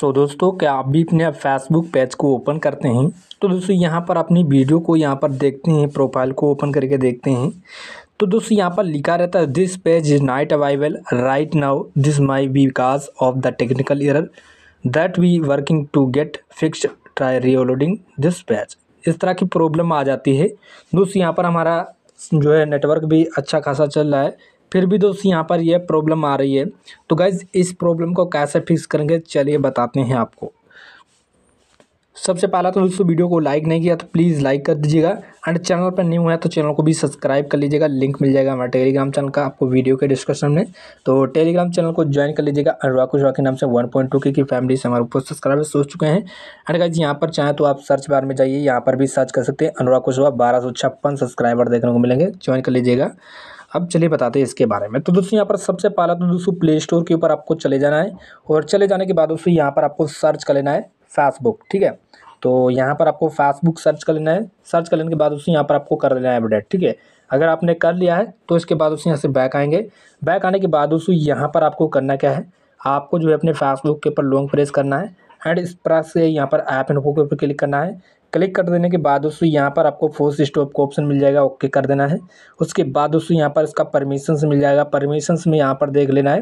सो so, दोस्तों क्या आप भी अपने फेसबुक पेज को ओपन करते हैं तो दोस्तों यहाँ पर अपनी वीडियो को यहाँ पर देखते हैं प्रोफाइल को ओपन करके देखते हैं तो दोस्तों यहाँ पर लिखा रहता है दिस पेज इज नाइट अवाइवल right now this may be because of the technical error that we working to get fix try reloading this page इस तरह की प्रॉब्लम आ जाती है दोस्तों यहाँ पर हमारा जो है नेटवर्क भी अच्छा खासा चल रहा है फिर भी दोस्त यहाँ पर यह प्रॉब्लम आ रही है तो गाइज़ इस प्रॉब्लम को कैसे फिक्स करेंगे चलिए बताते हैं आपको सबसे पहला तो दोस्तों वीडियो को लाइक नहीं किया तो प्लीज़ लाइक कर दीजिएगा एंड चैनल पर न्यू है तो चैनल को भी सब्सक्राइब कर लीजिएगा लिंक मिल जाएगा हमारे टेलीग्राम चैनल का आपको वीडियो के डिस्क्रिप्शन में तो टेलीग्राम चैनल को ज्वाइन कर लीजिएगा अनुराकु के नाम से वन पॉइंट टू की फैमिली से हमारे ऊपर सब्सक्राइबर सोच चुके हैं एंड गाइज यहाँ पर चाहें तो आप सर्च बार में जाइए यहाँ पर भी सर्च कर सकते हैं अनुराग कुशवाहा बारह सौ छप्पन सब्सक्राइबर देखने को मिलेंगे ज्वाइन कर लीजिएगा अब चलिए बताते हैं इसके बारे में तो दोस्तों यहाँ पर सबसे पहला तो दोस्तों प्ले स्टोर के ऊपर आपको चले जाना है और चले जाने के बाद दोस्तों यहाँ पर आपको सर्च कर लेना है फेसबुक ठीक है तो यहाँ पर आपको फेसबुक सर्च कर लेना है सर्च कर लेने के बाद उससे यहाँ पर आपको कर लेना है अपडेट ठीक है अगर आपने कर लिया है तो इसके बाद उससे यहाँ से बैक आएंगे बैक आने के बाद उसको यहाँ पर आपको करना क्या है आपको जो है अपने फेसबुक के ऊपर लॉन्ग प्रेस करना है एंड इस प्रेस से यहाँ पर ऐप इनको के ऊपर क्लिक करना है क्लिक कर देने के बाद दोस्तों यहाँ पर आपको फोर्स स्टॉप का ऑप्शन मिल जाएगा ओके कर देना है उसके बाद दोस्तों यहाँ पर इसका परमिशंस मिल जाएगा परमिशंस में यहाँ पर देख लेना है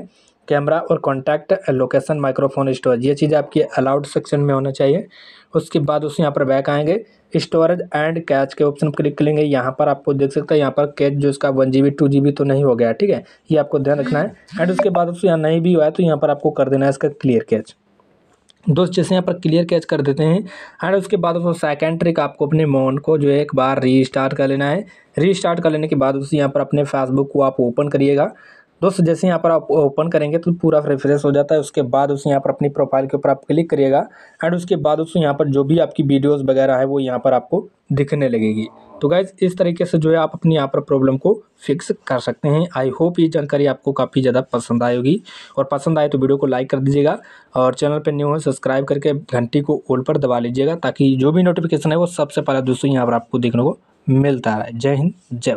कैमरा और कॉन्टैक्ट लोकेशन माइक्रोफोन स्टोरेज ये चीज़ आपकी अलाउड सेक्शन में होना चाहिए उसके बाद दोस्तों यहाँ पर बैक आएंगे स्टोरेज एंड कैच के ऑप्शन क्लिक करेंगे यहाँ पर आपको देख सकते हैं यहाँ पर कैच जो इसका one G B two G B तो नहीं हो गया ठीक है ये आपको ध्यान रखना है एंड हम्म। उसके बाद दोस्तों यहाँ नहीं भी हुआ है तो यहाँ पर आपको कर देना है इसका क्लियर कैच दोस्त जैसे यहाँ पर क्लियर कैच कर देते हैं एंड उसके बाद दोस्तों सेकेंड ट्रिक आपको अपने मोन को जो है एक बार रीस्टार्ट कर लेना है रीस्टार्ट कर लेने के बाद उस यहाँ पर अपने फेसबुक को आप ओपन करिएगा दोस्तों जैसे यहाँ पर आप ओपन करेंगे तो पूरा रिफ्रेश हो जाता है उसके बाद उस यहाँ पर अपनी प्रोफाइल के ऊपर आप क्लिक करिएगा एंड उसके बाद उस यहाँ पर जो भी आपकी वीडियोज़ वगैरह है वो यहाँ पर आपको दिखने लगेगी तो गाइज इस तरीके से जो है आप अपनी यहाँ पर प्रॉब्लम को फिक्स कर सकते हैं आई होप ये जानकारी आपको काफ़ी ज़्यादा पसंद आएगी होगी और पसंद आए तो वीडियो को लाइक कर दीजिएगा और चैनल पर न्यू है सब्सक्राइब करके घंटी को ओल पर दबा लीजिएगा ताकि जो भी नोटिफिकेशन है वो सबसे पहले दोस्तों यहाँ पर आपको देखने को मिलता रहा है जय हिंद जय